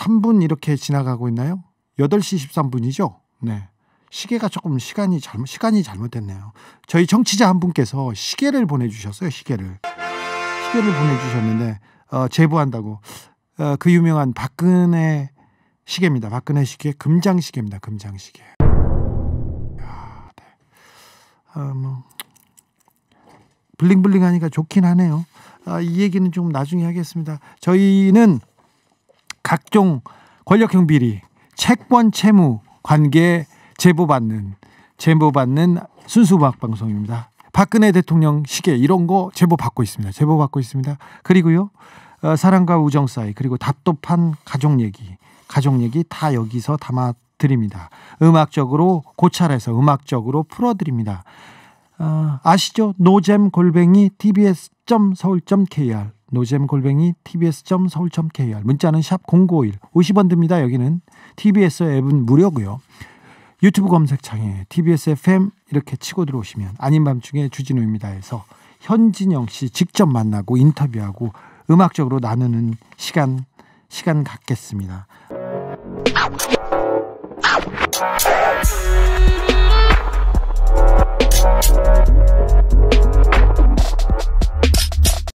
3분 이렇게 지나가고 있나요? 8시 13분이죠? 네. 시계가 조금 시간이 잘못, 시간이 잘못됐네요. 저희 정치자 한 분께서 시계를 보내주셨어요, 시계를. 시계를 보내주셨는데, 어, 제보한다고. 어, 그 유명한 박근혜 시계입니다. 박근혜 시계, 금장시계입니다, 금장시계. 야, 네. 아, 뭐. 블링블링하니까 좋긴 하네요. 아, 이 얘기는 좀 나중에 하겠습니다. 저희는 각종 권력형 비리, 채권 채무 관계 제보받는 제보받는 순수음악 방송입니다. 박근혜 대통령 시계 이런 거 제보 받고 있습니다. 제보 받고 있습니다. 그리고요 어, 사랑과 우정 사이 그리고 답답한 가족 얘기, 가족 얘기 다 여기서 담아 드립니다. 음악적으로 고찰해서 음악적으로 풀어드립니다. 어, 아시죠? 노잼 골뱅이 tbs.서울.kr 노잼 골뱅이 tbs.서울.kr 문자는 샵 0951 50원 듭니다. 여기는 TBS 앱은 무료고요. 유튜브 검색창에 TBS FM 이렇게 치고 들어오시면 아닌 밤중에 주진우입니다에서 현진영 씨 직접 만나고 인터뷰하고 음악적으로 나누는 시간 시간 갖겠습니다.